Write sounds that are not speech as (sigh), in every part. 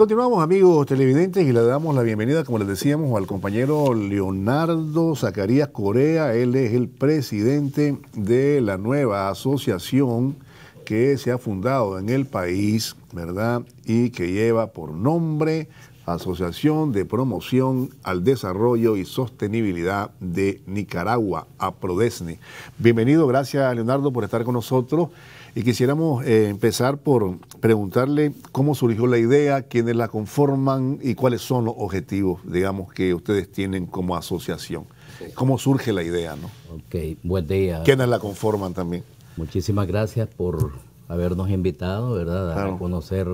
continuamos, amigos televidentes, y le damos la bienvenida, como les decíamos, al compañero Leonardo Zacarías Corea. Él es el presidente de la nueva asociación que se ha fundado en el país, ¿verdad? Y que lleva por nombre Asociación de Promoción al Desarrollo y Sostenibilidad de Nicaragua, APRODESNE. Bienvenido, gracias Leonardo por estar con nosotros. Y quisiéramos eh, empezar por preguntarle cómo surgió la idea, quiénes la conforman y cuáles son los objetivos, digamos, que ustedes tienen como asociación. ¿Cómo surge la idea? ¿no? Ok, buen día. ¿Quiénes la conforman también? Muchísimas gracias por habernos invitado, ¿verdad? A conocer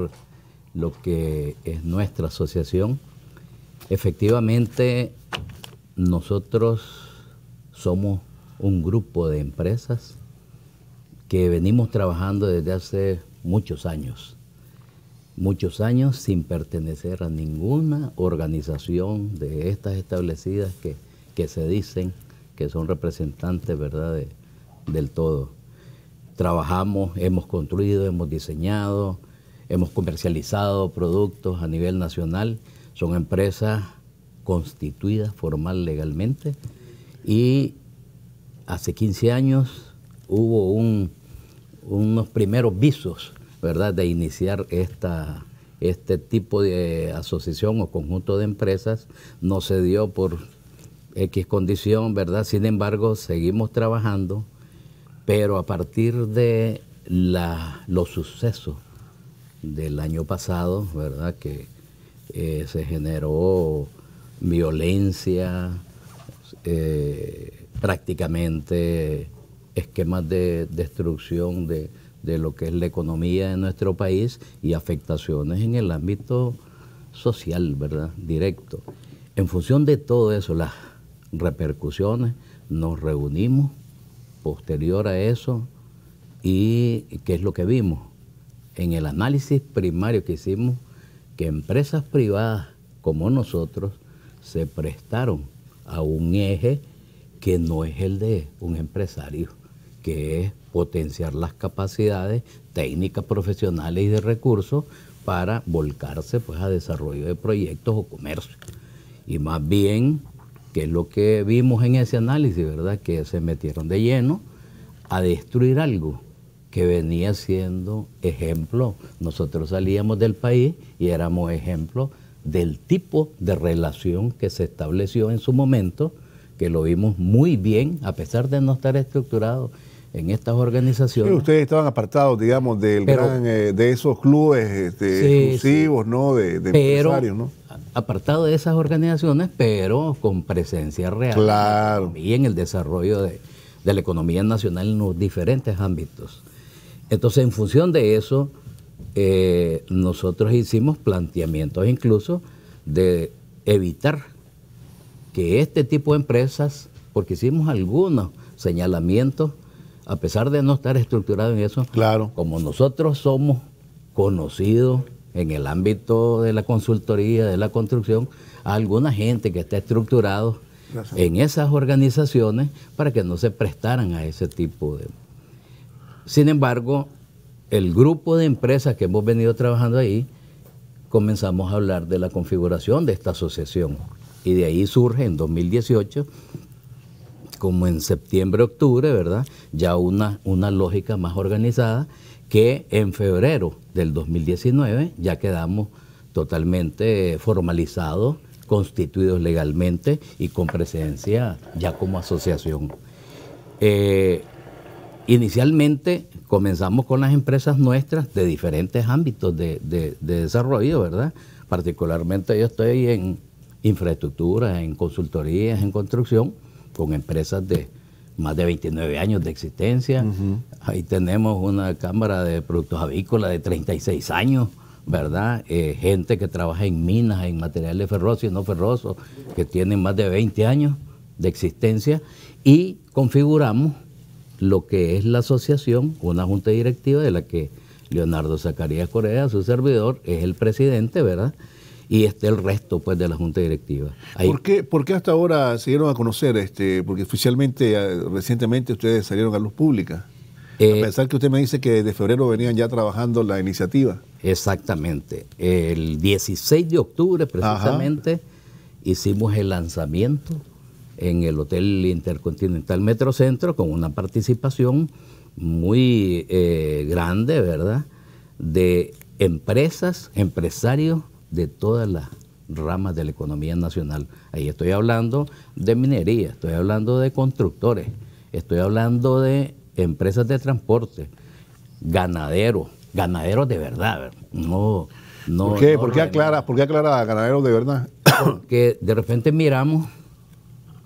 lo que es nuestra asociación. Efectivamente, nosotros somos un grupo de empresas que venimos trabajando desde hace muchos años, muchos años sin pertenecer a ninguna organización de estas establecidas que, se dicen que son representantes ¿verdad? del todo. Trabajamos, hemos construido, hemos diseñado, hemos comercializado productos a nivel nacional. Son empresas constituidas formal legalmente y hace 15 años hubo unos primeros visos, ¿verdad?, de iniciar esta, este tipo de asociación o conjunto de empresas. No se dio por X condición, ¿verdad? Sin embargo, seguimos trabajando, pero a partir de los sucesos del año pasado, ¿verdad? Que eh, se generó violencia, eh, prácticamente esquemas de destrucción de, lo que es la economía de nuestro país y afectaciones en el ámbito social, ¿verdad? Directo. En función de todo eso, las repercusiones, nos reunimos posterior a eso y qué es lo que vimos. En el análisis primario que hicimos, que empresas privadas como nosotros se prestaron a un eje que no es el de un empresario que es potenciar las capacidades técnicas, profesionales y de recursos para volcarse pues, a desarrollo de proyectos o comercio. Y más bien, que es lo que vimos en ese análisis, ¿verdad? Que se metieron de lleno a destruir algo que venía siendo ejemplo. Nosotros salíamos del país y éramos ejemplo del tipo de relación que se estableció en su momento, que lo vimos muy bien, a pesar de no estar estructurado en estas organizaciones. ustedes estaban apartados, digamos, del eh, de esos clubes este, exclusivos, ¿no? De, de empresarios, ¿no? Apartados de esas organizaciones, pero con presencia real. Claro. Y en el desarrollo de, la economía nacional en los diferentes ámbitos. Entonces, en función de eso, eh, nosotros hicimos planteamientos incluso de evitar que este tipo de empresas, porque hicimos algunos señalamientos a pesar de no estar estructurado en eso, claro. como nosotros somos conocidos en el ámbito de la consultoría, de la construcción, alguna gente que está estructurado en esas organizaciones para que no se prestaran a ese tipo de... Sin embargo, el grupo de empresas que hemos venido trabajando ahí, comenzamos a hablar de la configuración de esta asociación. Y de ahí surge en 2018 como en septiembre, octubre, ¿verdad? Ya una, una lógica más organizada que en febrero del 2019 ya quedamos totalmente formalizados, constituidos legalmente y con presencia ya como asociación. Eh, inicialmente comenzamos con las empresas nuestras de diferentes ámbitos de, de desarrollo, ¿verdad? Particularmente yo estoy en infraestructuras, en consultorías, en construcción, con empresas de más de 29 años de existencia. Ahí tenemos una Cámara de Productos Avícolas de 36 años, ¿verdad? Eh, gente que trabaja en minas, en materiales ferrosos y no ferrosos, que tienen más de 20 años de existencia. Y configuramos lo que es la asociación, una junta directiva de la que Leonardo Zacarías Correa, su servidor, es el presidente, ¿verdad? y esté el resto pues, de la Junta Directiva. ¿Por, qué, hasta ahora se dieron a conocer? Este, porque oficialmente, eh, recientemente ustedes salieron a luz pública. a eh, pesar que usted me dice que desde febrero venían ya trabajando la iniciativa. Exactamente. El 16 de octubre, precisamente, hicimos el lanzamiento en el Hotel Intercontinental Metrocentro con una participación muy eh, grande, ¿verdad?, de empresas, empresarios de todas las ramas de la economía nacional. Ahí estoy hablando de minería, estoy hablando de constructores, estoy hablando de empresas de transporte, ganaderos, ganaderos de verdad, no... No, ¿Por qué? ¿Por, qué aclara, ¿Por qué aclara ganaderos de verdad? Porque de repente miramos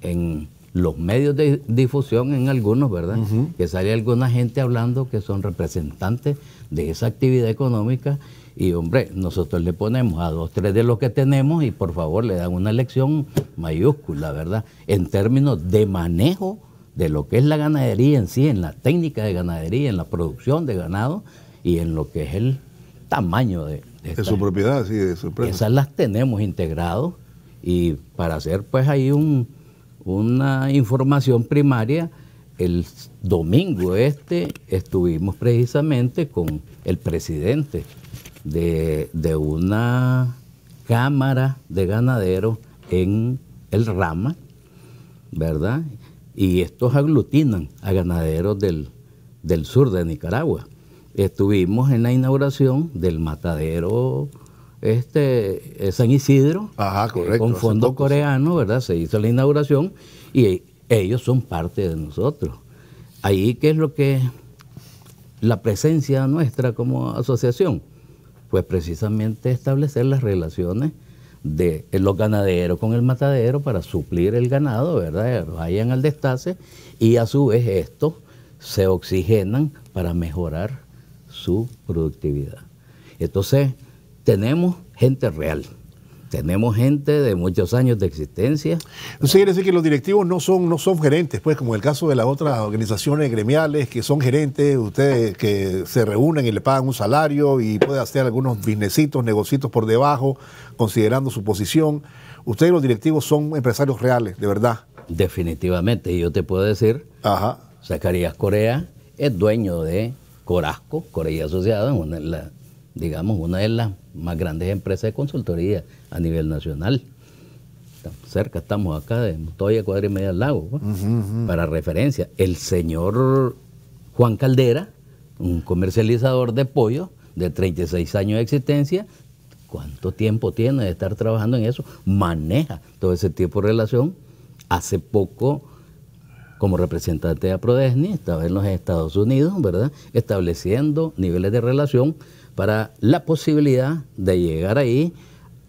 en los medios de difusión, en algunos, ¿verdad? Que sale alguna gente hablando que son representantes de esa actividad económica y hombre, nosotros le ponemos a dos, tres de lo que tenemos y por favor le dan una lección mayúscula, ¿verdad? En términos de manejo de lo que es la ganadería en sí, en la técnica de ganadería, en la producción de ganado y en lo que es el tamaño de... De, su propiedad, sí, de su empresa. Esas las tenemos integrados y para hacer pues ahí una información primaria, el domingo este estuvimos precisamente con el presidente de, una cámara de ganaderos en el Rama, ¿verdad? Y estos aglutinan a ganaderos del, sur de Nicaragua. Estuvimos en la inauguración del matadero este, eh, San Isidro, con fondo coreano, ¿verdad? Se hizo la inauguración y ellos son parte de nosotros. Ahí, ¿qué es lo que la presencia nuestra como asociación? pues precisamente establecer las relaciones de eh, los ganaderos con el matadero para suplir el ganado, ¿verdad? Vayan al destace y a su vez esto se oxigenan para mejorar su productividad. Entonces, tenemos gente real, tenemos gente de muchos años de existencia. ¿Usted quiere decir que los directivos no son, no son gerentes, pues como el caso de las otras organizaciones gremiales que son gerentes, ustedes que se reúnen y le pagan un salario y puede hacer algunos businessitos, negocitos por debajo, considerando su posición. Ustedes los directivos son empresarios reales, de verdad. Definitivamente, Y yo te puedo decir, Zacarías Corea es dueño de Corasco, Corea Asociada, la digamos, una de las más grandes empresas de consultoría a nivel nacional. Cerca estamos acá de Montoya, Cuadra y Media del Lago, para referencia. El señor Juan Caldera, un comercializador de pollo de 36 años de existencia, ¿cuánto tiempo tiene de estar trabajando en eso? Maneja todo ese tipo de relación. Hace poco, como representante de Prodesni, estaba en los Estados Unidos, ¿verdad? Estableciendo niveles de relación para la posibilidad de llegar ahí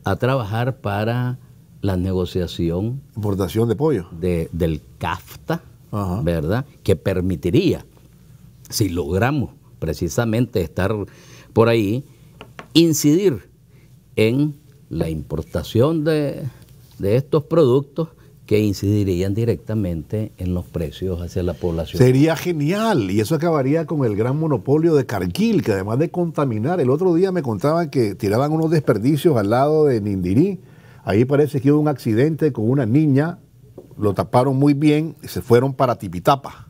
a trabajar para la negociación. Importación de pollo. del CAFTA, ¿verdad? Que permitiría, si logramos precisamente estar por ahí, incidir en la importación de estos productos que incidirían directamente en los precios hacia la población. Sería genial y eso acabaría con el gran monopolio de Carquil, que además de contaminar, el otro día me contaban que tiraban unos desperdicios al lado de Nindirí. Ahí parece que hubo un accidente con una niña, lo taparon muy bien y se fueron para Tipitapa.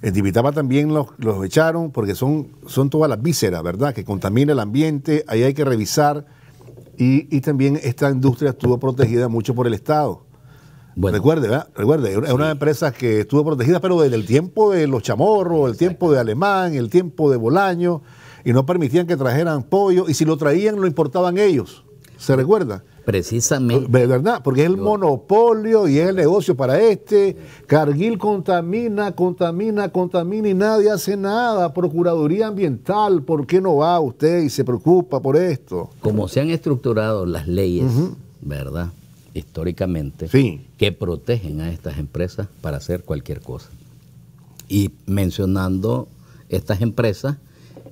En Tipitapa también los, echaron porque son, son todas las vísceras, ¿verdad? Que contamina el ambiente, ahí hay que revisar y, y también esta industria estuvo protegida mucho por el Estado Recuerde, ¿verdad? Recuerde, es una empresa que estuvo protegida, pero desde el tiempo de los chamorros, el tiempo de Alemán, el tiempo de Bolaño, y no permitían que trajeran pollo, y si lo traían lo importaban ellos. ¿Se recuerda? Precisamente. verdad, porque es el monopolio y es el negocio para este. Carguil contamina, contamina, contamina y nadie hace nada. Procuraduría Ambiental, ¿por qué no va usted y se preocupa por esto? Como se han estructurado las leyes, ¿verdad? Históricamente. Sí que protegen a estas empresas para hacer cualquier cosa. Y mencionando estas empresas,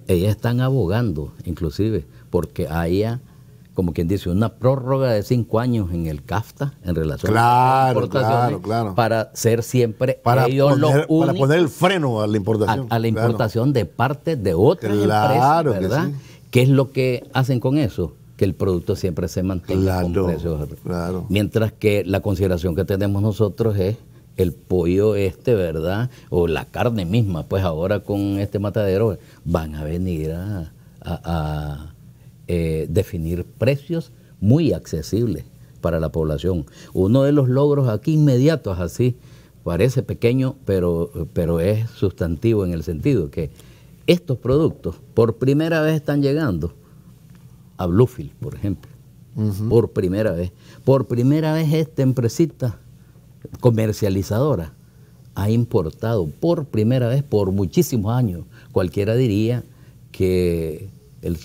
ellas están abogando inclusive porque haya ah, como quien dice, una prórroga de cinco años en el CAFTA en relación a importación claro, claro. para ser siempre para ellos los Para poner el freno a la importación. A, la importación de parte de otras empresas, ¿verdad? ¿Qué es lo que hacen con eso? que el producto siempre se mantenga con precios. Claro. Mientras que la consideración que tenemos nosotros es el pollo este, ¿verdad? O la carne misma, pues ahora con este matadero van a venir a, eh, definir precios muy accesibles para la población. Uno de los logros aquí inmediatos, así, parece pequeño, pero, pero es sustantivo en el sentido que estos productos por primera vez están llegando a Bluefield, por ejemplo, por primera vez. Por primera vez esta empresita comercializadora ha importado por primera vez por muchísimos años. Cualquiera diría que el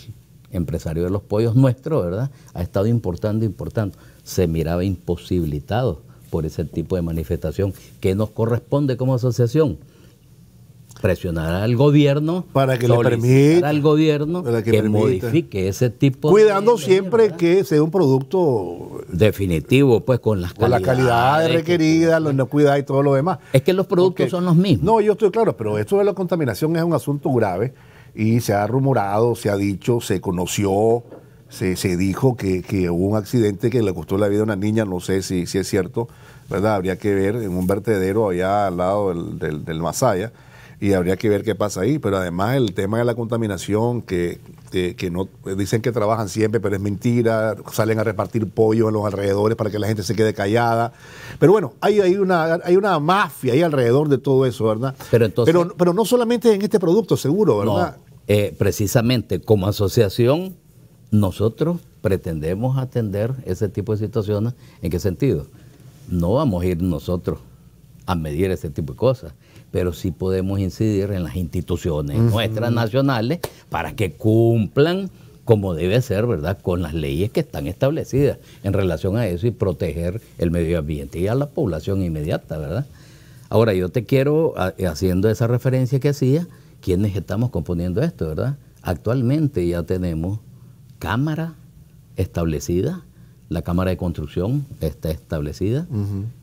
empresario de los pollos nuestro, ¿verdad? Ha estado importando, importando. Se miraba imposibilitado por ese tipo de manifestación que nos corresponde como asociación presionar al gobierno para que le permita al gobierno que, modifique ese tipo cuidando siempre que sea un producto eh, definitivo pues con las con calidades, la calidad requerida los no y todo lo demás es que los productos son los mismos no yo estoy claro pero esto de la contaminación es un asunto grave y se ha rumorado se ha dicho se conoció se, se dijo que, hubo un accidente que le costó la vida a una niña, no sé si, si es cierto, ¿verdad? Habría que ver en un vertedero allá al lado del, del, del Masaya y habría que ver qué pasa ahí. Pero además el tema de la contaminación, que, no dicen que trabajan siempre, pero es mentira, salen a repartir pollo en los alrededores para que la gente se quede callada. Pero bueno, hay, hay, una, hay una mafia ahí alrededor de todo eso, ¿verdad? Pero, entonces, pero, no solamente en este producto, seguro, ¿verdad? Eh, precisamente como asociación, nosotros pretendemos atender ese tipo de situaciones. ¿En qué sentido? No vamos a ir nosotros a medir ese tipo de cosas pero sí podemos incidir en las instituciones nuestras nacionales para que cumplan como debe ser, ¿verdad?, con las leyes que están establecidas en relación a eso y proteger el medio ambiente y a la población inmediata, ¿verdad? Ahora, yo te quiero, eh, haciendo esa referencia que hacía, ¿quiénes estamos componiendo esto, verdad? Actualmente ya tenemos cámara establecida, la cámara de construcción está establecida,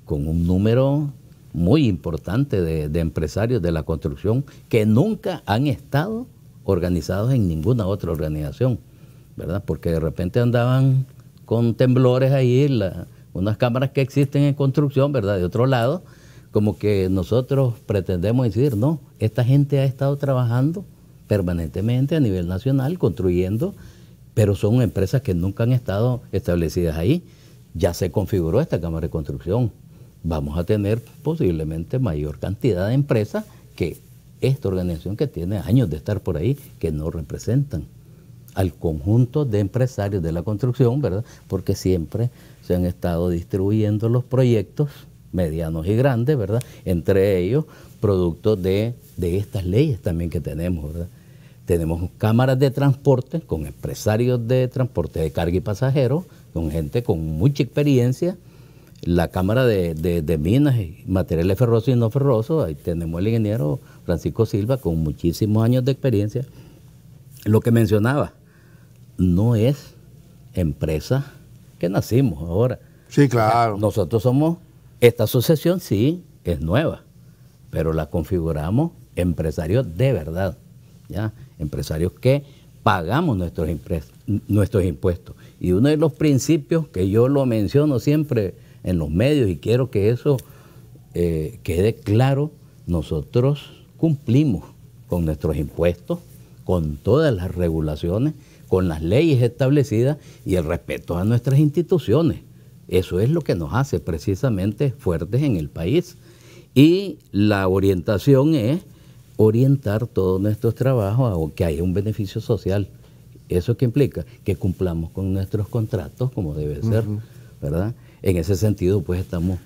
con un número muy importante de, empresarios de la construcción que nunca han estado organizados en ninguna otra organización, ¿verdad? Porque de repente andaban con temblores ahí, unas cámaras que existen en construcción, ¿verdad? De otro lado, como que nosotros pretendemos decir, no, esta gente ha estado trabajando permanentemente a nivel nacional, construyendo, pero son empresas que nunca han estado establecidas ahí. Ya se configuró esta Cámara de Construcción, vamos a tener posiblemente mayor cantidad de empresas que esta organización que tiene años de estar por ahí, que no representan al conjunto de empresarios de la construcción, ¿verdad? Porque siempre se han estado distribuyendo los proyectos medianos y grandes, ¿verdad? Entre ellos, producto de, de estas leyes también que tenemos, ¿verdad? Tenemos cámaras de transporte con empresarios de transporte de carga y pasajeros, con gente con mucha experiencia, la Cámara de, Minas y Materiales Ferrosos y No Ferrosos, ahí tenemos el ingeniero Francisco Silva con muchísimos años de experiencia. Lo que mencionaba, no es empresa que nacimos ahora. Sí, claro. Nosotros somos, esta asociación sí es nueva, pero la configuramos empresarios de verdad, ¿ya? Empresarios que pagamos nuestros, nuestros impuestos. Y uno de los principios que yo lo menciono siempre, en los medios y quiero que eso eh, quede claro, nosotros cumplimos con nuestros impuestos, con todas las regulaciones, con las leyes establecidas y el respeto a nuestras instituciones. Eso es lo que nos hace precisamente fuertes en el país. Y la orientación es orientar todos nuestros trabajos a que haya un beneficio social. ¿Eso qué implica? Que cumplamos con nuestros contratos como debe ser, ¿verdad? En ese sentido, pues estamos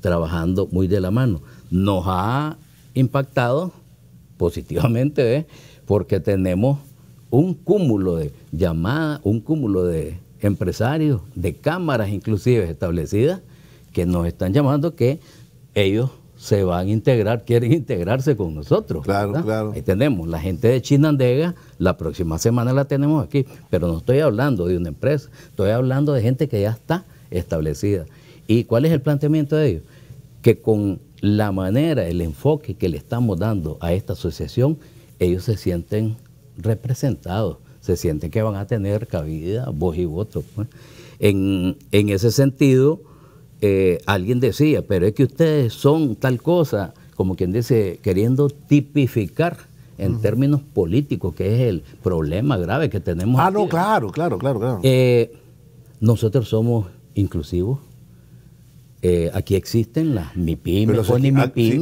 trabajando muy de la mano. Nos ha impactado positivamente, ¿eh? porque tenemos un cúmulo de llamadas, un cúmulo de empresarios, de cámaras inclusive establecidas, que nos están llamando que ellos se van a integrar, quieren integrarse con nosotros. Claro, claro. Ahí tenemos la gente de Chinandega, la próxima semana la tenemos aquí, pero no estoy hablando de una empresa, estoy hablando de gente que ya está establecida. ¿Y cuál es el planteamiento de ellos? Que con la manera, el enfoque que le estamos dando a esta asociación, ellos se sienten representados, se sienten que van a tener cabida, voz y voto. Pues. En, ese sentido, eh, alguien decía, pero es que ustedes son tal cosa, como quien dice, queriendo tipificar en términos políticos, que es el problema grave que tenemos. Ah, no, claro, claro, claro, claro. Eh, nosotros somos inclusivo. Eh, aquí existen las MIPIMES, pero, si ah, aquí,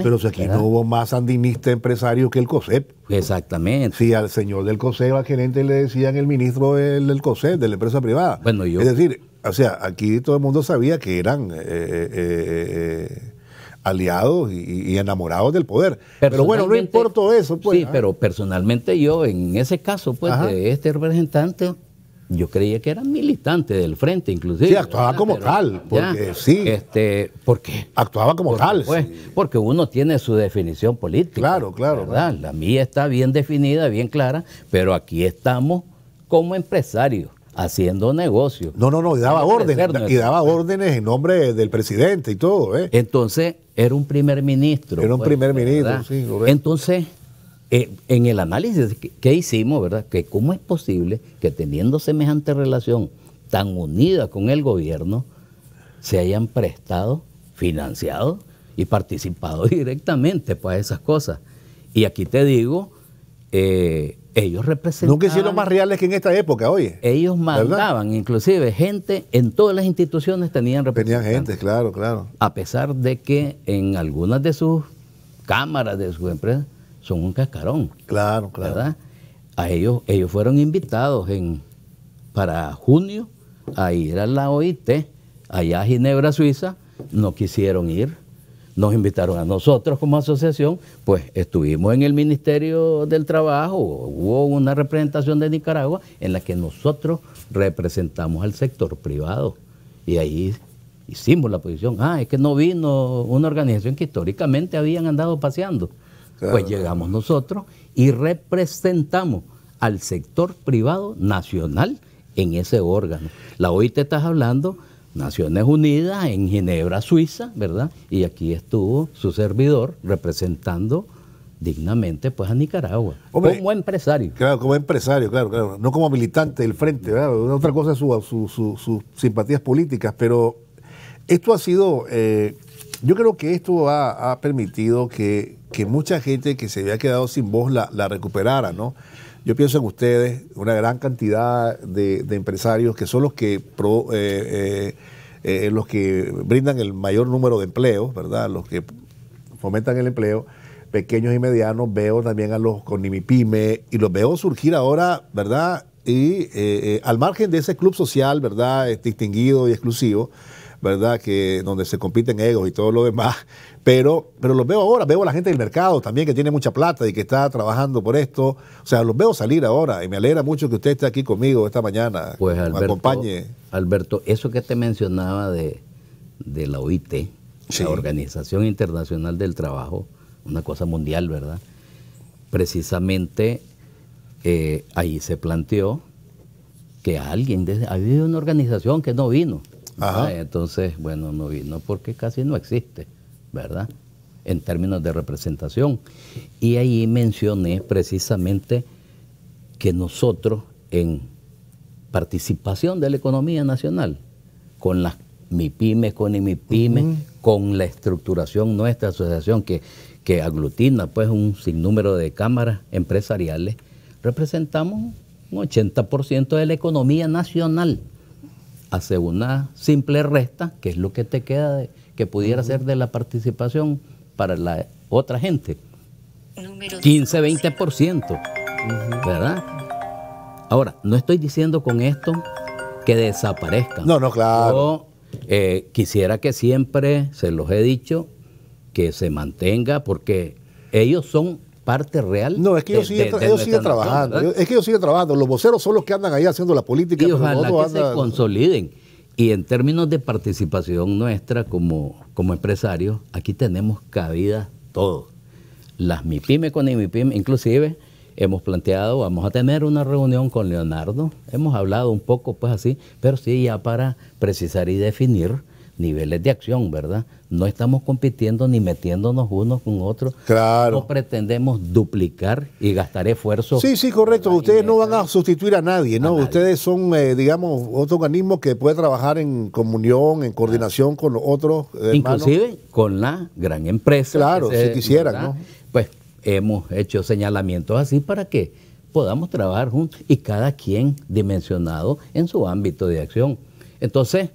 no hubo más andinista empresario que el COSEP. Exactamente. Si al señor del COSEP, al gerente, le decían el ministro del, COSEP, de la empresa privada. Bueno, yo... Es decir, o sea, aquí todo el mundo sabía que eran eh, eh, aliados y, enamorados del poder. Pero bueno, no importa eso. Pues, sí, ¿ah? pero personalmente yo, en ese caso, pues, de este representante, yo creía que era militante del frente, inclusive. Sí, actuaba como tal, porque sí. Este, ¿Por qué? Actuaba como tal. Pues, Porque uno tiene su definición política. Claro, claro, La mía está bien definida, bien clara, pero aquí estamos como empresarios haciendo negocios. No, no, no, y daba órdenes, y daba órdenes en nombre del presidente y todo. ¿eh? Entonces, era un primer ministro. Era un pues, primer ministro, sí. Entonces, eh, en el análisis que, hicimos, ¿verdad? Que cómo es posible que teniendo semejante relación tan unida con el gobierno, se hayan prestado, financiado y participado (laughs) directamente para esas cosas. Y aquí te digo, eh, ellos representaban... Nunca hicieron más reales que en esta época, oye. Ellos mandaban, inclusive, gente, en todas las instituciones tenían representantes. Tenían gente, claro, claro. A pesar de que en algunas de sus cámaras, de sus empresas, son un cascarón. Claro, claro. A ellos, ellos fueron invitados en, para junio a ir a la OIT, allá a Ginebra, Suiza, no quisieron ir. Nos invitaron a nosotros como asociación, pues estuvimos en el Ministerio del Trabajo, hubo una representación de Nicaragua en la que nosotros representamos al sector privado. Y ahí hicimos la posición, ah, es que no vino una organización que históricamente habían andado paseando. Pues llegamos nosotros y representamos al sector privado nacional en ese órgano. La OIT estás hablando, Naciones Unidas en Ginebra, Suiza, ¿verdad? Y aquí estuvo su servidor representando dignamente pues a Nicaragua como empresario claro como empresario claro claro no como militante del frente ¿verdad? otra cosa es sus simpatías políticas pero esto ha sido eh, yo creo que esto ha permitido que que mucha gente que se había quedado sin voz la, recuperara, ¿no? Yo pienso en ustedes, una gran cantidad de, empresarios que son los que eh, eh, eh, los que brindan el mayor número de empleos, ¿verdad? Los que fomentan el empleo, pequeños y medianos, veo también a los con Pyme y los veo surgir ahora, ¿verdad? Y al margen de ese club social, ¿verdad? distinguido y exclusivo, ¿verdad? Que donde se compiten egos y todo lo demás, pero, pero los veo ahora, veo a la gente del mercado también que tiene mucha plata y que está trabajando por esto. O sea, los veo salir ahora y me alegra mucho que usted esté aquí conmigo esta mañana. Pues Alberto, eso que te mencionaba de, de la OIT, la Organización Internacional del Trabajo, una cosa mundial, ¿verdad? Precisamente eh, ahí se planteó que alguien, había una organización que no vino. Ah, entonces, bueno, no vino porque casi no existe. ¿verdad? En términos de representación. Y ahí mencioné precisamente que nosotros en participación de la economía nacional, con las MIPIMES, con IMIPIMES, con la estructuración nuestra asociación que, que aglutina pues un sinnúmero de cámaras empresariales, representamos un 80% de la economía nacional. Hace una simple resta, que es lo que te queda de, que pudiera ser de la participación para la otra gente. 15-20%, ¿verdad? Ahora, no estoy diciendo con esto que desaparezcan. No, no, claro. Yo, eh, quisiera que siempre, se los he dicho, que se mantenga porque ellos son parte real. No, es que ellos, siguen, trabajando. es que ellos siguen trabajando. Los voceros son los que andan ahí haciendo la política. Y ojalá que se consoliden. Y en términos de participación nuestra como, como empresarios, aquí tenemos cabida todo. Las MIPIME con IMIPIME, inclusive hemos planteado, vamos a tener una reunión con Leonardo, hemos hablado un poco pues así, pero sí ya para precisar y definir niveles de acción, ¿verdad? No estamos compitiendo ni metiéndonos unos con otros. Claro. No pretendemos duplicar y gastar esfuerzos. Sí, sí, correcto. Ustedes no van a sustituir a nadie, ¿no? Ustedes son, eh, digamos, otro organismo que puede trabajar en comunión, en coordinación con los otros. Hermanos. Inclusive con la gran empresa. Claro, si quisieran, ¿no? Pues hemos hecho señalamientos así para que podamos trabajar juntos y cada quien dimensionado en su ámbito de acción. Entonces,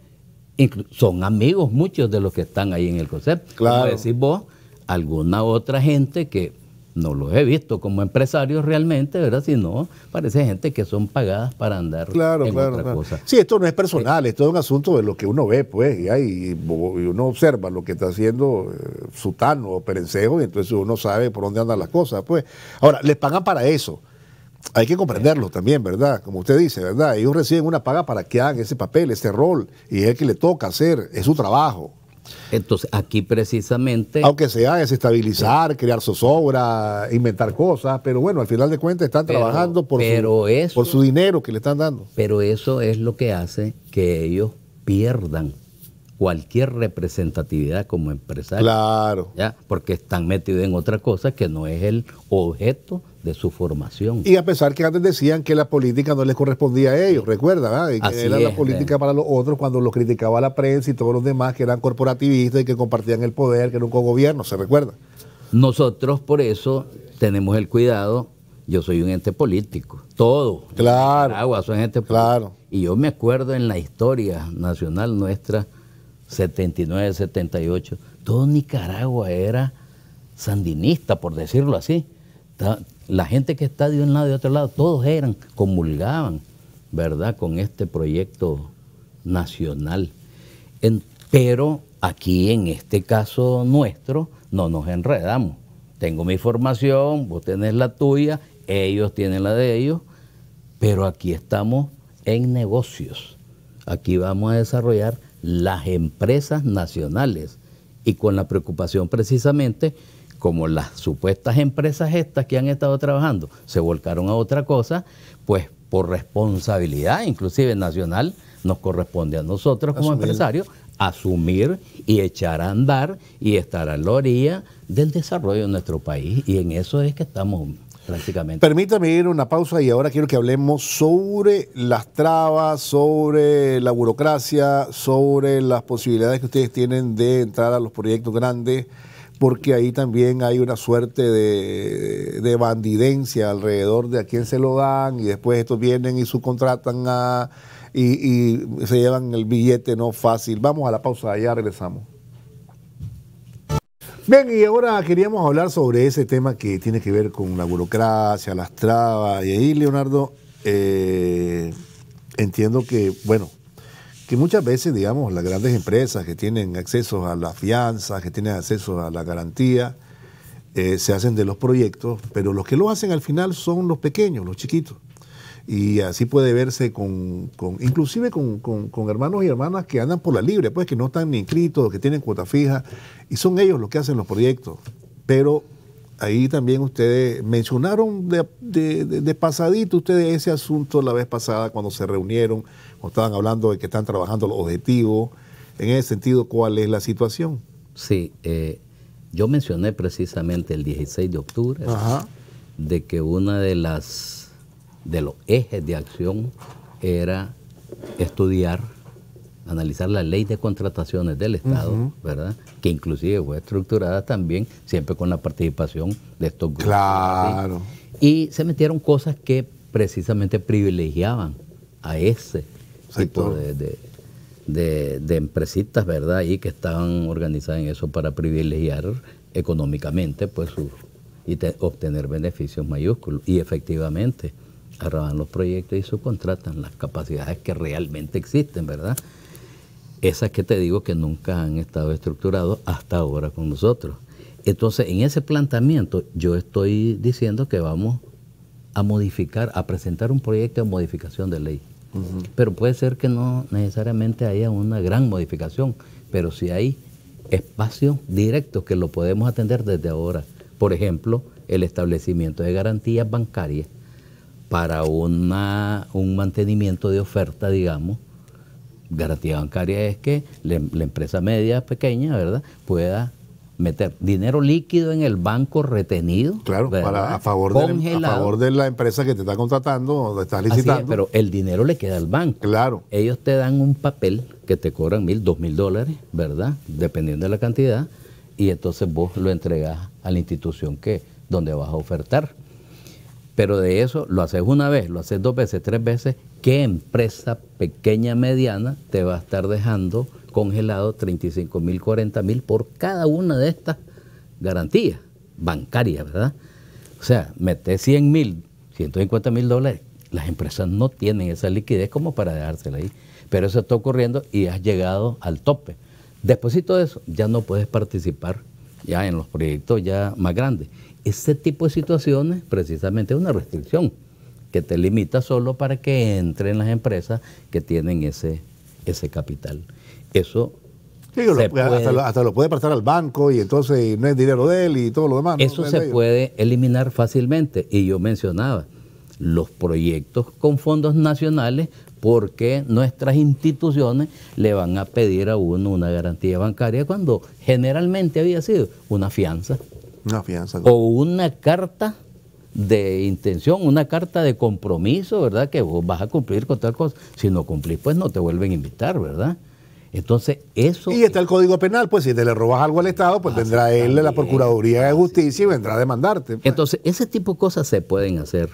son amigos muchos de los que están ahí en el concepto Claro. Como decís vos, alguna otra gente que no los he visto como empresarios realmente, ¿verdad? si no, parece gente que son pagadas para andar claro, en otra cosa. Sí, esto no es personal, esto es un asunto de lo que uno ve, pues, y, y uno observa lo que está haciendo eh, Sutano o Perencejo, y entonces uno sabe por dónde andan las cosas, pues. Ahora, les pagan para eso hay que comprenderlo también, ¿verdad? Como usted dice, ¿verdad? Ellos reciben una paga para que hagan ese papel, ese rol, y es el que le toca hacer, es su trabajo. Entonces, aquí precisamente... Aunque sea desestabilizar, crear zozobra, inventar cosas, pero bueno, al final de cuentas están trabajando por, su, por su dinero que le están dando. Pero eso es lo que hace que ellos pierdan cualquier representatividad como empresarios. Claro. Porque están metidos en otra cosa que no es el objeto de su formación. Y a pesar que antes decían que la política no les correspondía a ellos, recuerda, Y que era la política eh. para los otros cuando los criticaba la prensa y todos los demás que eran corporativistas y que compartían el poder, que era un gobierno, ¿se recuerda? Nosotros por eso tenemos el cuidado, yo soy un ente político, todo. Claro. Agua, soy gente Claro. Y yo me acuerdo en la historia nacional nuestra, 79, 78, todo Nicaragua era sandinista, por decirlo así la gente que está de un lado y de otro lado, todos eran, comulgaban, ¿verdad?, con este proyecto nacional. pero aquí, en este caso nuestro, no nos enredamos. Tengo mi formación, vos tenés la tuya, ellos tienen la de ellos, pero aquí estamos en negocios. Aquí vamos a desarrollar las empresas nacionales y con la preocupación precisamente como las supuestas empresas estas que han estado trabajando se volcaron a otra cosa, pues por responsabilidad, inclusive nacional, nos corresponde a nosotros como empresarios asumir y echar a andar y estar a la orilla del desarrollo de nuestro país. Y en eso es que estamos prácticamente. Permítame ir una pausa y ahora quiero que hablemos sobre las trabas, sobre la burocracia, sobre las posibilidades que ustedes tienen de entrar a los proyectos grandes porque ahí también hay una suerte de, bandidencia alrededor de a quién se lo dan y después estos vienen y subcontratan a, y, se llevan el billete no fácil. Vamos a la pausa, ya regresamos. Bien, y ahora queríamos hablar sobre ese tema que tiene que ver con la burocracia, las trabas. Y ahí, Leonardo, eh, entiendo que, bueno, que muchas veces, digamos, las grandes empresas que tienen acceso a la fianza, que tienen acceso a la garantía, eh, se hacen de los proyectos, pero los que lo hacen al final son los pequeños, los chiquitos. Y así puede verse con, con inclusive con, con, hermanos y hermanas que andan por la libre, pues que no están ni inscritos, que tienen cuota fija, y son ellos los que hacen los proyectos. Pero ahí también ustedes mencionaron de, de pasadito ustedes ese asunto la vez pasada cuando se reunieron o estaban hablando de que están trabajando los objetivos. En ese sentido, ¿cuál es la situación? Sí, eh, yo mencioné precisamente el 16 de octubre de que una de las de los ejes de acción era estudiar, analizar la ley de contrataciones del Estado, ¿verdad? Que inclusive fue estructurada también siempre con la participación de estos grupos. Claro. Y se metieron cosas que precisamente privilegiaban a ese de, de, empresitas, ¿verdad? Y que están organizadas en eso para privilegiar económicamente pues y obtener beneficios mayúsculos. Y efectivamente, arraban los proyectos y subcontratan las capacidades que realmente existen, ¿verdad? Esas que te digo que nunca han estado estructuradas hasta ahora con nosotros. Entonces, en ese planteamiento, yo estoy diciendo que vamos a modificar, a presentar un proyecto de modificación de ley pero puede ser que no necesariamente haya una gran modificación, pero si hay espacios directos que lo podemos atender desde ahora. Por ejemplo, el establecimiento de garantías bancarias para una, un mantenimiento de oferta, digamos. Garantía bancaria es que la empresa media, pequeña, ¿verdad?, pueda meter dinero líquido en el banco retenido. Claro, a, favor de, em-, a, de, la empresa que te está contratando o te estás licitando. Así pero el dinero le queda al banco. Claro. Ellos te dan un papel que te cobran mil, dos mil dólares, ¿verdad? Dependiendo de la cantidad. Y entonces vos lo entregas a la institución que donde vas a ofertar. Pero de eso lo haces una vez, lo haces dos veces, tres veces ¿Qué empresa pequeña, mediana te va a estar dejando congelado 35 mil, 40 mil por cada una de estas garantías bancarias, verdad? O sea, metes 100 mil, 150 mil dólares. Las empresas no tienen esa liquidez como para dejársela ahí. Pero eso está ocurriendo y has llegado al tope. Después de todo eso, ya no puedes participar ya en los proyectos ya más grandes. Este tipo de situaciones precisamente es una restricción que te limita solo para que entren las empresas que tienen ese, ese capital. Eso hasta, lo, puede pasar al banco y entonces no es dinero de él y todo lo demás. Eso se puede eliminar fácilmente. Y yo mencionaba los proyectos con fondos nacionales porque nuestras instituciones le van a pedir a uno una garantía bancaria cuando generalmente había sido una fianza. Una fianza. O una carta de intención, una carta de compromiso, ¿verdad? Que vos vas a cumplir con tal cosa. Si no cumplís, pues no te vuelven a invitar, ¿verdad? Entonces, eso. Y está el Código Penal, pues si te le robas algo al Estado, pues ah, vendrá él de la Procuraduría de ah, Justicia y vendrá a demandarte. Pues. Entonces, ese tipo de cosas se pueden hacer,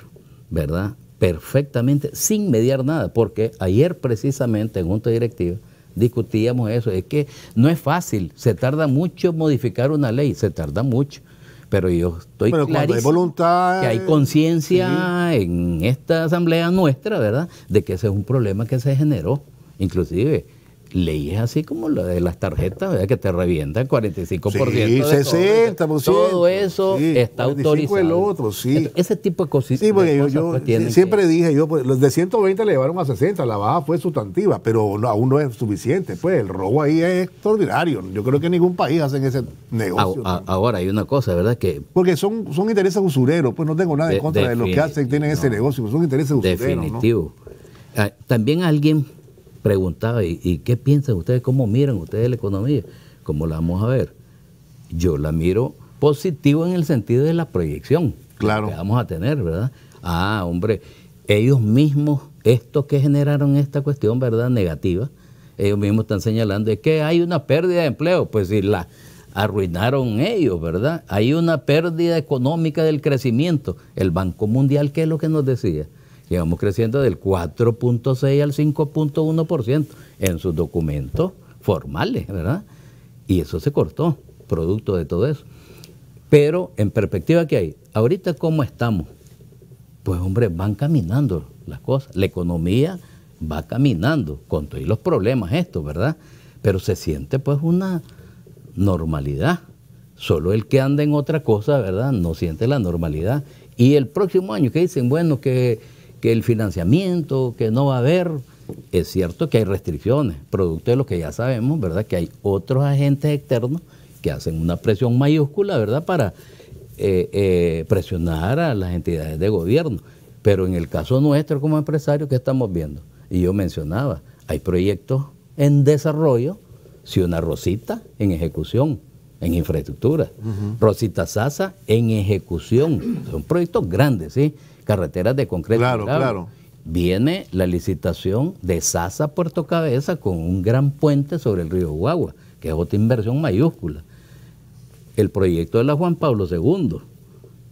¿verdad? Perfectamente, sin mediar nada, porque ayer precisamente en Junta Directiva discutíamos eso. Es que no es fácil, se tarda mucho modificar una ley, se tarda mucho. Pero yo estoy Pero voluntad, que hay eh, conciencia en esta asamblea nuestra, ¿verdad? De que ese es un problema que se generó, inclusive leyes así como la de las tarjetas, ¿verdad? que te revientan 45%. Sí, 60%. Todo eso está autorizado. el otro, sí. Ese tipo de cositas. Sí, porque yo, pues, siempre dije, yo, pues, los de 120 le llevaron a 60, la baja fue sustantiva, pero aún no es suficiente. Pues el robo ahí es extraordinario. Yo creo que ningún país hace ese negocio. ahora hay una cosa, ¿verdad? que Porque son, intereses usureros, pues no tengo nada en contra de los que hacen, tienen ese negocio, pues, son intereses usureros. Definitivo. Ah, también alguien preguntaba, ¿y, qué piensan ustedes? ¿Cómo miran ustedes la economía? ¿Cómo la vamos a ver? Yo la miro positivo en el sentido de la proyección que vamos a tener, ¿verdad? Ah, hombre, ellos mismos, esto que generaron esta cuestión, ¿verdad? Negativa, ellos mismos están señalando que hay una pérdida de empleo, pues si la arruinaron ellos, ¿verdad? Hay una pérdida económica del crecimiento. El Banco Mundial, ¿qué es lo que nos decía? Llevamos creciendo del 4.6 al 5.1% en sus documentos formales, ¿verdad? Y eso se cortó, producto de todo eso. Pero en perspectiva que hay, ahorita cómo estamos, pues hombre, van caminando las cosas, la economía va caminando con todos los problemas estos, ¿verdad? Pero se siente pues una normalidad. Solo el que anda en otra cosa, ¿verdad? No siente la normalidad. Y el próximo año ¿qué dicen, bueno, que que el financiamiento, que no va a haber. Es cierto que hay restricciones, producto de lo que ya sabemos, ¿verdad? Que hay otros agentes externos que hacen una presión mayúscula, ¿verdad? Para eh, eh, presionar a las entidades de gobierno. Pero en el caso nuestro como empresario ¿qué estamos viendo? Y yo mencionaba, hay proyectos en desarrollo, si una Rosita en ejecución, en infraestructura, Rosita Sasa en ejecución, son proyectos grandes, ¿sí? carreteras de concreto. Claro, Viene la licitación de Sasa Puerto Cabeza con un gran puente sobre el río Guagua, que es otra inversión mayúscula. El proyecto de la Juan Pablo II,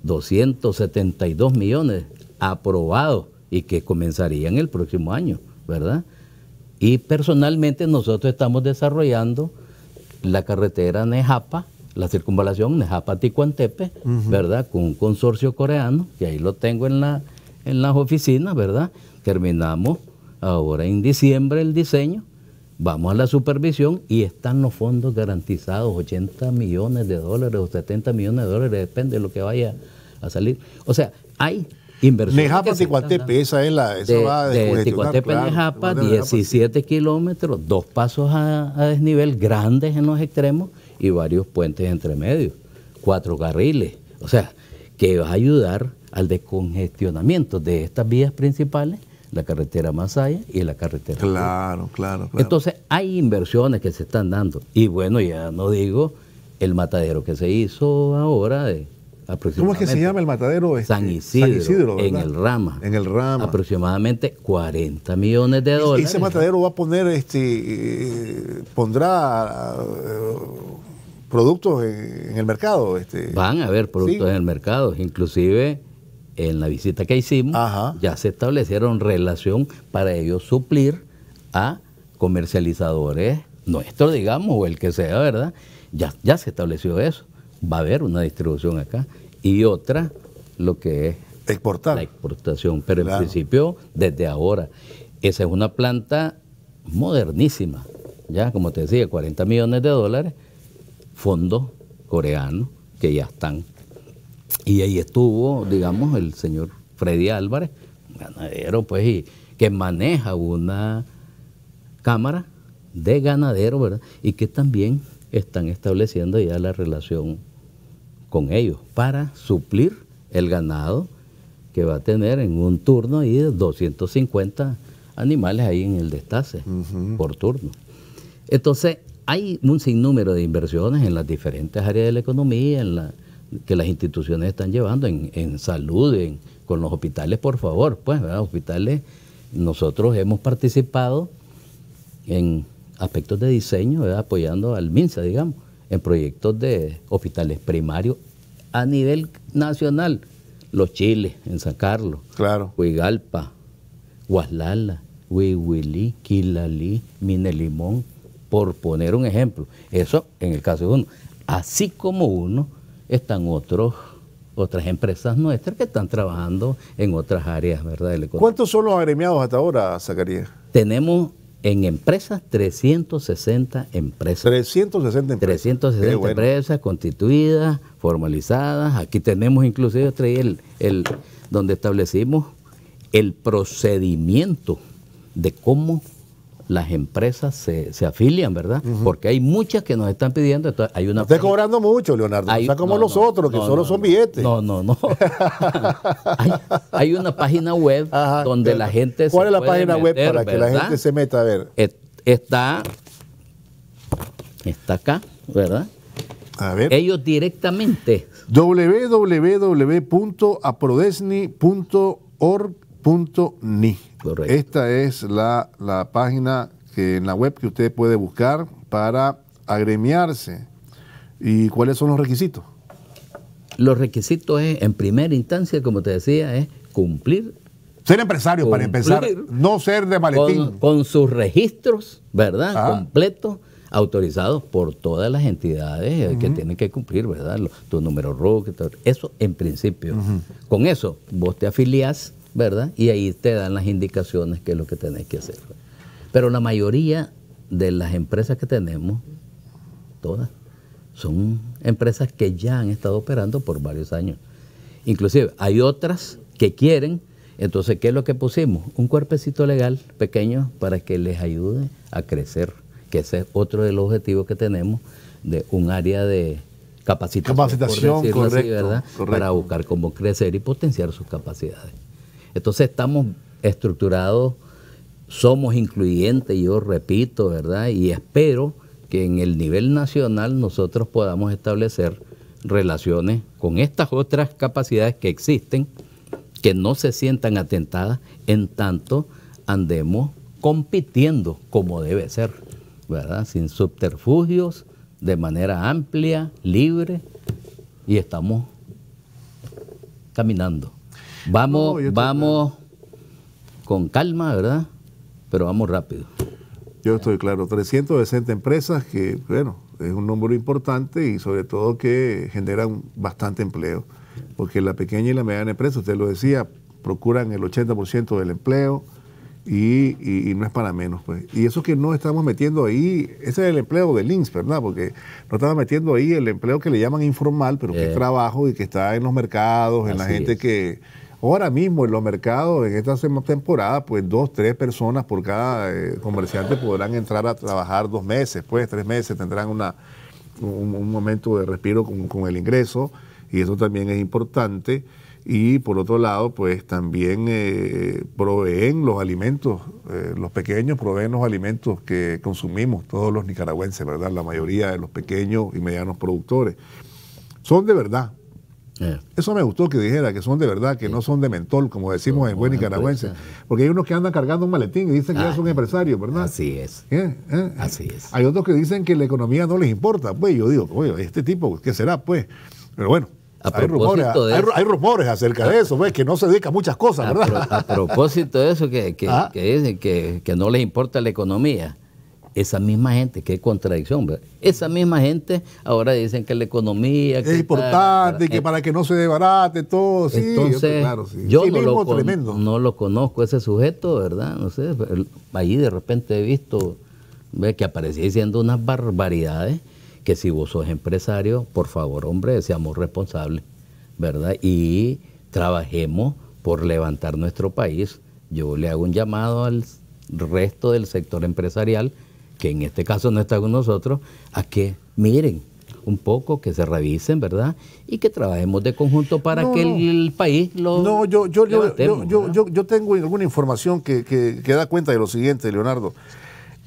272 millones aprobados y que comenzaría en el próximo año, ¿verdad? Y personalmente nosotros estamos desarrollando la carretera Nejapa la circunvalación Nejapa-Ticuantepe, ¿verdad? Con un consorcio coreano, que ahí lo tengo en, la, en las oficinas, ¿verdad? Terminamos ahora en diciembre el diseño, vamos a la supervisión y están los fondos garantizados, 80 millones de dólares o 70 millones de dólares, depende de lo que vaya a salir. O sea, hay inversión. Nejapa, ticuantepe esa es la. Eso va de 17 kilómetros, dos pasos a, desnivel grandes en los extremos y varios puentes entre medios, cuatro carriles. O sea, que va a ayudar al descongestionamiento de estas vías principales, la carretera Masaya y la carretera. Claro, claro, claro. Entonces, hay inversiones que se están dando. Y bueno, ya no digo el matadero que se hizo ahora de ¿Cómo es que se llama el matadero? Este, San Isidro, en el Rama. En el Rama. Aproximadamente 40 millones de dólares. ¿Y ese matadero va a poner, este, eh, pondrá eh, productos en el mercado. Este. Van a haber productos en el mercado, inclusive en la visita que hicimos, ya se establecieron relación para ellos suplir a comercializadores nuestros, digamos, o el que sea, ¿verdad? Ya, ya se estableció eso. Va a haber una distribución acá. Y otra, lo que es Exportar. la exportación. Pero en principio, desde ahora. Esa es una planta modernísima, ya, como te decía, 40 millones de dólares fondos coreanos que ya están. Y ahí estuvo, digamos, el señor Freddy Álvarez, ganadero, pues, y que maneja una cámara de ganadero ¿verdad? Y que también están estableciendo ya la relación con ellos para suplir el ganado que va a tener en un turno ahí de 250 animales ahí en el destace por turno. Entonces, hay un sinnúmero de inversiones en las diferentes áreas de la economía, en la, que las instituciones están llevando, en, salud, con los hospitales, por favor, pues, hospitales, nosotros hemos participado en aspectos de diseño, apoyando al MINSA, digamos, en proyectos de hospitales primarios a nivel nacional, los Chiles, en San Carlos, claro. Huigalpa, Huaslala, Huihuilí, Quilalí, Minelimón, por poner un ejemplo. Eso en el caso de uno. Así como uno, están otros otras empresas nuestras que están trabajando en otras áreas, ¿verdad? ¿Cuántos son los agremiados hasta ahora, Zacarías? Tenemos en empresas 360 empresas. 360 empresas. 360 empresas constituidas, formalizadas. Aquí tenemos inclusive el, el donde establecimos el procedimiento de cómo las empresas se, se afilian, ¿verdad? Porque hay muchas que nos están pidiendo. hay una Estás cobrando mucho, Leonardo. Hay, o como nosotros, los otros, que solo son billetes. No, no, no. (laughs) hay, una página web donde la gente se ¿Cuál es la página web para que la gente se meta a ver? Está, está acá, ¿verdad? A ver. Ellos directamente. www.aprodesni.org.ni esta es la, página que, en la web que usted puede buscar para agremiarse. ¿Y cuáles son los requisitos? Los requisitos es, en primera instancia, como te decía, es cumplir. Ser empresario, para empezar, no ser de maletín. Con, sus registros, ¿verdad? completo ah. Completos, autorizados por todas las entidades eh, que tienen que cumplir, ¿verdad? Tu número rojo eso en principio. Con eso, vos te afiliás ¿verdad? Y ahí te dan las indicaciones que es lo que tenés que hacer. Pero la mayoría de las empresas que tenemos, todas, son empresas que ya han estado operando por varios años. Inclusive hay otras que quieren, entonces, ¿qué es lo que pusimos? Un cuerpecito legal pequeño para que les ayude a crecer, que ese es otro de los objetivos que tenemos de un área de capacitación, Correcto. para buscar cómo crecer y potenciar sus capacidades. Entonces estamos estructurados, somos incluyentes, yo repito, ¿verdad? Y espero que en el nivel nacional nosotros podamos establecer relaciones con estas otras capacidades que existen, que no se sientan atentadas en tanto andemos compitiendo como debe ser, ¿verdad? Sin subterfugios, de manera amplia, libre, y estamos caminando. Vamos, vamos con calma, ¿verdad? Pero vamos rápido. Yo estoy claro, 360 empresas que, bueno, es un número importante y sobre todo que generan bastante empleo, porque la pequeña y la mediana empresa, usted lo decía, procuran el 80% del empleo y, no es para menos. pues Y eso que no estamos metiendo ahí, ese es el empleo del INSS, ¿verdad? Porque no estamos metiendo ahí el empleo que le llaman informal, pero que es eh. trabajo y que está en los mercados, en la gente que Ahora mismo en los mercados, en esta temporada, pues dos, tres personas por cada eh, comerciante podrán entrar a trabajar dos meses, pues tres meses tendrán una, un, momento de respiro con, el ingreso y eso también es importante. Y por otro lado, pues también eh, proveen los alimentos, eh, los pequeños proveen los alimentos que consumimos todos los nicaragüenses, ¿verdad? La mayoría de los pequeños y medianos productores. Son de verdad eso me gustó que dijera, que son de verdad, que no son de mentol, como decimos en buen nicaragüense. Porque hay unos que andan cargando un maletín y dicen que ah, son empresarios, ¿verdad? Así es. ¿Eh? ¿Eh? Así es. Hay otros que dicen que la economía no les importa. Pues yo digo, oye, este tipo, ¿qué será? Pues, pero bueno. hay, rumores, hay, rumores acerca de eso, pues, que no se dedica a muchas cosas, ¿verdad? A, propósito de eso, que, que, (laughs) ah. que dicen que no les importa la economía esa misma gente, qué contradicción, esa misma gente ahora dicen que la economía... es importante, que eh, para que no se debarate todo, sí, Entonces, claro, sí. yo no, lo conozco ese sujeto, ¿verdad? No sé, allí de repente he visto que aparecía diciendo unas barbaridades, que si vos sos empresario, por favor, hombre, seamos responsables, ¿verdad? Y trabajemos por levantar nuestro país. Yo le hago un llamado al resto del sector empresarial que en este caso no está con nosotros, a que miren un poco, que se revisen, ¿verdad? Y que trabajemos de conjunto para que el, país lo... No, yo, yo, yo, yo, yo tengo alguna información que, da cuenta de lo siguiente, Leonardo.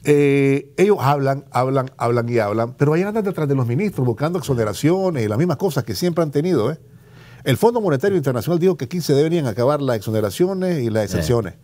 Eh, ellos hablan, hablan, hablan y hablan, pero ahí andan detrás de los ministros buscando exoneraciones y las mismas cosas que siempre han tenido. ¿eh? El Fondo Monetario Internacional dijo que aquí se deberían acabar las exoneraciones y las eh. excepciones.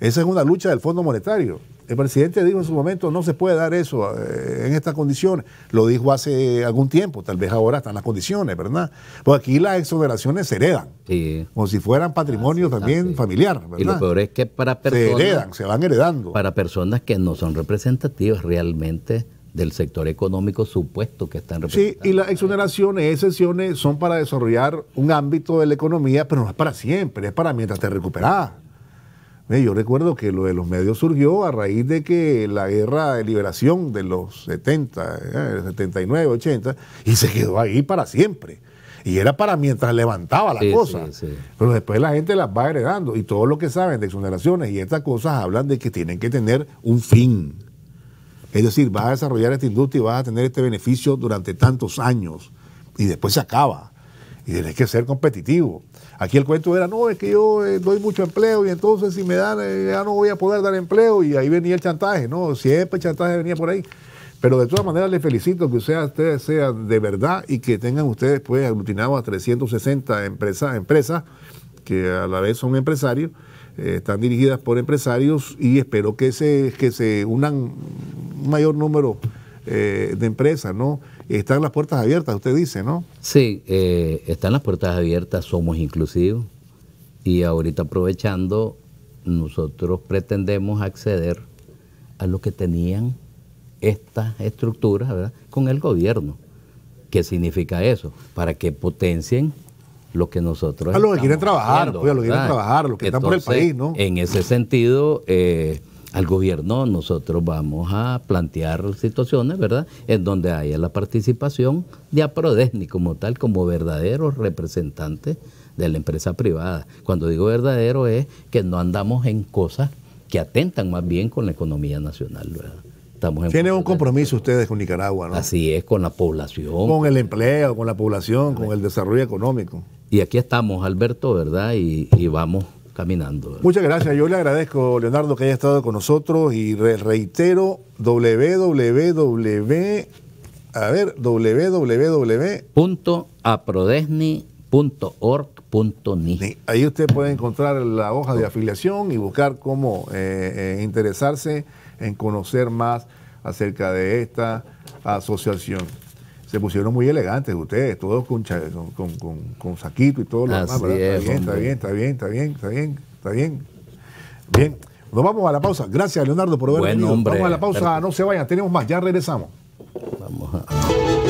Esa es una lucha del Fondo Monetario. El presidente dijo en su momento, no se puede dar eso eh, en estas condiciones. Lo dijo hace algún tiempo, tal vez ahora están las condiciones, ¿verdad? Pues aquí las exoneraciones se heredan, sí. como si fueran patrimonio también familiar, ¿verdad? Y lo peor es que para personas... Se heredan, se van heredando. Para personas que no son representativas realmente del sector económico supuesto que están representando. Sí, y las exoneraciones, excepciones son para desarrollar un ámbito de la economía, pero no es para siempre, es para mientras te recuperas yo recuerdo que lo de los medios surgió a raíz de que la guerra de liberación de los 70, 79, 80, y se quedó ahí para siempre. Y era para mientras levantaba las cosas. Pero después la gente las va agregando. Y todo lo que saben de exoneraciones y estas cosas hablan de que tienen que tener un fin. Es decir, vas a desarrollar esta industria y vas a tener este beneficio durante tantos años. Y después se acaba. Y tienes que ser competitivo. Aquí el cuento era, no, es que yo eh, doy mucho empleo y entonces si me dan, eh, ya no voy a poder dar empleo y ahí venía el chantaje, ¿no? Siempre el chantaje venía por ahí. Pero de todas maneras les felicito que ustedes sean de verdad y que tengan ustedes pues aglutinados a 360 empresas, empresas que a la vez son empresarios, eh, están dirigidas por empresarios y espero que se, que se unan un mayor número de empresas, ¿no? están las puertas abiertas, usted dice, ¿no? Sí, eh, están las puertas abiertas, somos inclusivos y ahorita aprovechando, nosotros pretendemos acceder a lo que tenían estas estructuras ¿verdad? con el gobierno. ¿Qué significa eso? Para que potencien lo que nosotros. A ah, los que quieren trabajar, a pues, los que quieren trabajar, lo que están por el país, ¿no? En ese sentido, eh, al gobierno nosotros vamos a plantear situaciones, ¿verdad?, en donde haya la participación de APRODESNI como tal, como verdaderos representantes de la empresa privada. Cuando digo verdadero es que no andamos en cosas que atentan más bien con la economía nacional, ¿verdad? Tienen un compromiso ustedes con Nicaragua, ¿no? Así es, con la población. Con el empleo, con la población, con el desarrollo económico. Y aquí estamos, Alberto, ¿verdad? Y, y vamos Muchas gracias. Yo le agradezco, Leonardo, que haya estado con nosotros y reitero www. A ver, www.aprodesni.org.ni. Ahí usted puede encontrar la hoja de afiliación y buscar cómo eh, eh, interesarse en conocer más acerca de esta asociación se pusieron muy elegantes ustedes, todos con, con, saquito y todo lo demás. está, bien, está bien, está bien, está bien, está bien, está bien. Bien, nos vamos a la pausa. Gracias, Leonardo, por haber Buen venido. Hombre. Vamos a la pausa, no se vayan, tenemos más, ya regresamos. Vamos a...